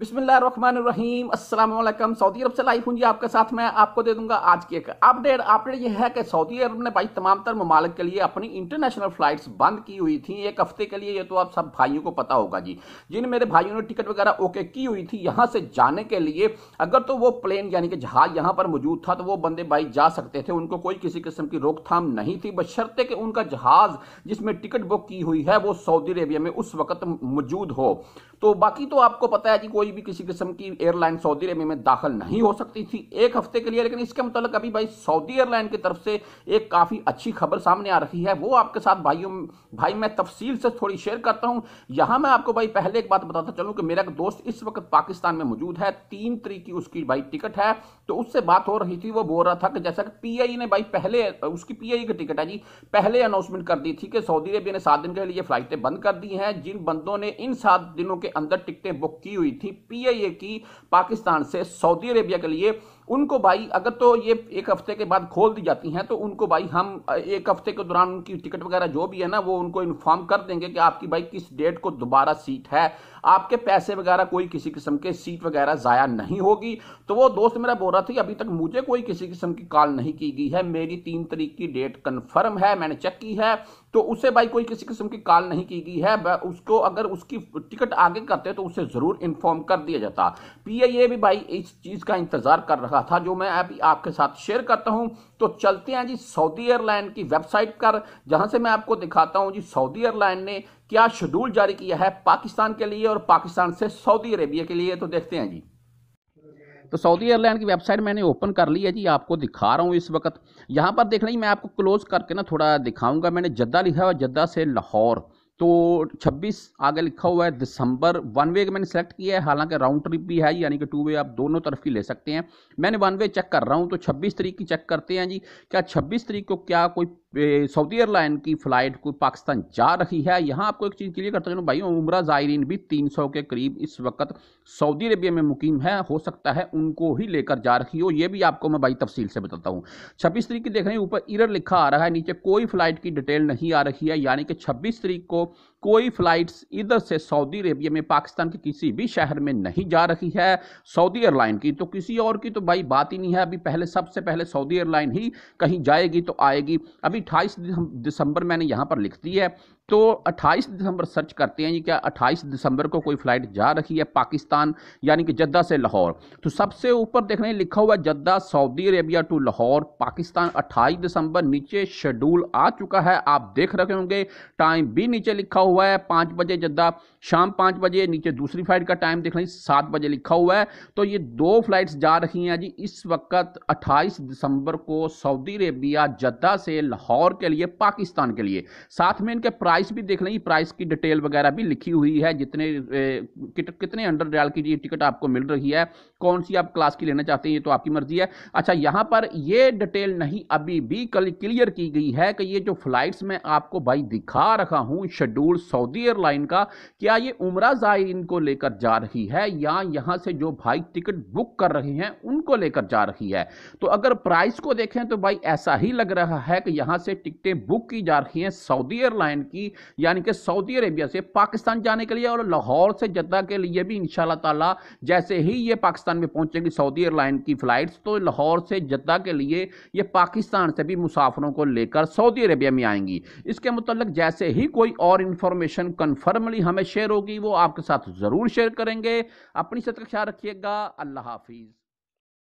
بسم اللہ الرحمن الرحیم السلام علیکم سعودی عرب سے لائف ہوں جی آپ کے ساتھ میں آپ کو دے دوں گا آج کی ایک اپڈیٹ یہ ہے کہ سعودی عرب نے تمام تر ممالک کے لیے اپنی انٹرنیشنل فلائٹس بند کی ہوئی تھیں ایک ہفتے کے لیے یہ تو آپ سب بھائیوں کو پتا ہوگا جی جن میرے بھائیوں نے ٹکٹ وغیرہ اوکے کی ہوئی تھی یہاں سے جانے کے لیے اگر تو وہ پلین یعنی کہ جہاز یہاں پر موجود تھا تو وہ بندے بھائی جا سکتے تھے ان کو کوئی کسی قسم کی روک تھام نہیں تھی بشرطے کہ ان کا جہاز جس میں ٹکٹ بک کی ہوئی ہے وہ سعودی عربیہ میں اس وقت موجود ہو تو باقی تو آپ کو پتا ہے جی، کوئی کوئی بھی کسی قسم کی ایئر لائن سعودی عربی میں داخل نہیں ہو سکتی تھی ایک ہفتے کے لیے لیکن اس کے متعلق ابھی بھائی سعودی ایئر لائن کی طرف سے ایک کافی اچھی خبر سامنے آ رہی ہے وہ آپ کے ساتھ بھائیوں بھائی میں تفصیل سے تھوڑی شیئر کرتا ہوں یہاں میں آپ کو بھائی پہلے ایک بات بتاتا چلوں کہ میرا ایک دوست اس وقت پاکستان میں موجود ہے تین تری کی اس کی بھائی ٹکٹ ہے تو اس سے بات ہو رہی تھی وہ بول رہا تھا کہ جیسا کہ پی آئی نے بھائی پہلے اس کی پی آئی کی ٹکٹ ہے جی پہلے اناؤنسمنٹ کر دی تھی کہ سعودی عربیہ نے سات دن کے لیے فلائٹیں بند کر دی ہیں جن بندوں نے ان سات دنوں کے اندر ٹکٹیں بک کی ہوئی تھی پی آئی اے کی پاکستان سے سعودی عربیہ کے لیے ان کو بھائی اگر تو یہ ایک ہفتے کے بعد کھول دی جاتی ہیں تو ان کو بھائی ہم ایک ہفتے کے دوران ان کی ٹکٹ وغیرہ جو بھی ہے نا وہ ان کو انفارم کر دیں گے کہ آپ کی بھائی کس ڈیٹ کو دوبارہ سیٹ ہے آپ کے پیسے وغیرہ کوئی کسی قسم کے سیٹ وغیرہ ضائع نہیں ہوگی تو وہ دوست میرا بول رہا تھا کہ ابھی تک مجھے کوئی کسی قسم کی کال نہیں کی گئی ہے میری تین طریق کی ڈیٹ کنفرم ہے میں نے چیک کی ہے تو اسے بھائی کوئی کسی قسم کی کال نہیں کی گئی ہے اس کو اگر اس کی ٹکٹ آگے کرتے تو اسے ضرور انفارم کر دیا جاتا پی آئی اے بھی بھائی اس چیز کا انتظار کر رہا کا تھا جو میں ابھی آپ کے ساتھ شیئر کرتا ہوں تو چلتے ہیں جی سعودی ائر لائن کی ویب سائٹ کر جہاں سے میں آپ کو دکھاتا ہوں جی سعودی ائر لائن نے کیا شیڈول جاری کیا ہے پاکستان کے لیے اور پاکستان سے سعودی عربیہ کے لیے تو دیکھتے ہیں جی تو سعودی ائر لائن کی ویب سائٹ میں نے اوپن کر لی ہے جی آپ کو دکھا رہا ہوں اس وقت یہاں پر دیکھ رہی میں آپ کو کلوز کر کے نا تھوڑا دکھاؤں گا میں نے جدہ لکھا ہوا جدہ سے لاہور تو چھبیس آگے لکھا ہوا ہے دسمبر ون وے کا میں نے سلیکٹ کیا ہے حالانکہ راؤنڈ ٹرپ بھی ہے یعنی کہ ٹو وے آپ دونوں طرف کی لے سکتے ہیں میں نے ون وے چیک کر رہا ہوں تو چھبیس تاریخ کی چیک کرتے ہیں جی کیا چھبیس تاریخ کو کیا کوئی سعودی ایئر لائن کی فلائٹ کوئی پاکستان جا رہی ہے یہاں آپ کو ایک چیز کلیئر کرتا چاہوں بھائی عمرہ زائرین بھی تین سو کے قریب اس وقت سعودی عربیہ میں مقیم ہے ہو سکتا ہے ان کو ہی لے کر جا رہی ہو یہ بھی آپ کو میں بھائی تفصیل سے بتاتا ہوں چھبیس تاریخ کی دیکھ رہے ہیں اوپر ایرر لکھا آ رہا ہے نیچے کوئی فلائٹ کی ڈیٹیل نہیں آ رہی ہے یعنی کہ چھبیس تاریخ کو کوئی فلائٹس ادھر سے سعودی عربیہ میں پاکستان کے کسی بھی شہر میں نہیں جا رہی ہے سعودی ایئر لائن کی تو کسی اور کی تو بھائی بات ہی نہیں ہے ابھی پہلے سب سے پہلے سعودی ایئر لائن ہی کہیں جائے گی تو آئے گی ابھی اٹھائیس دسمبر میں نے یہاں پر لکھ دی ہے تو اٹھائیس دسمبر سرچ کرتے ہیں یہ کیا اٹھائیس دسمبر کو کوئی فلائٹ جا رہی ہے پاکستان یعنی کہ جدہ سے لاہور تو سب سے اوپر دیکھ رہے ہیں لکھا ہوا ہے Jeddah Saudi Arabia to Lahore Pakistan اٹھائیس دسمبر نیچے شیڈول آ چکا ہے آپ دیکھ رہے ہوں گے ٹائم بھی نیچے لکھا ہوا ہے پانچ بجے جدہ شام پانچ بجے نیچے دوسری فلائٹ کا ٹائم دیکھ رہے ہیں سات بجے لکھا ہوا ہے تو یہ دو فلائٹس جا رہی ہیں جی اس وقت اٹھائیس دسمبر کو سعودی عربیہ جدہ سے لاہور کے لیے پاکستان کے لیے ساتھ میں ان کے پرائس بھی دیکھ رہے ہیں پرائس کی ڈیٹیل وغیرہ بھی لکھی ہوئی ہے جتنے کتنے انڈر ریال کی جی ٹکٹ آپ کو مل رہی ہے کون سی آپ کلاس کی لینا چاہتے ہیں یہ تو آپ کی مرضی ہے اچھا یہاں پر یہ ڈیٹیل نہیں ابھی بھی کلیئر کی گئی ہے کہ یہ جو فلائٹس میں آپ کو بھائی دکھا رکھا ہوں شیڈول سعودی ائر لائن کا کیا یہ عمرہ زائرین کو لے کر جا رہی ہے یا یہاں سے جو بھائی ٹکٹ بک کر رہے ہیں ان کو لے کر جا رہی ہے تو اگر پرائس کو دیکھیں تو بھائی ایسا ہی لگ رہا ہے کہ یہاں سے ٹکٹیں بک کی جا رہی ہیں سعودی ائر لائن کی یعنی کہ سعودی عربیہ سے پاکستان جانے کے لیے اور لاہور سے جدہ کے لیے بھی انشاءاللہ تعالی جیسے ہی یہ پاکستان میں پہنچیں گی سعودی ائر لائن کی فلائٹس تو لاہور سے جدہ کے لیے یہ پاکستان سے بھی مسافروں کو لے کر سعودی عربیہ میں آئیں گی اس کے متعلق جیسے ہی کوئی اور اور انفارمیشن کنفرملی ہمیں شیئر ہوگی وہ آپ کے ساتھ ضرور شیئر کریں گے اپنی سطح خیال رکھیے گا اللہ حافظ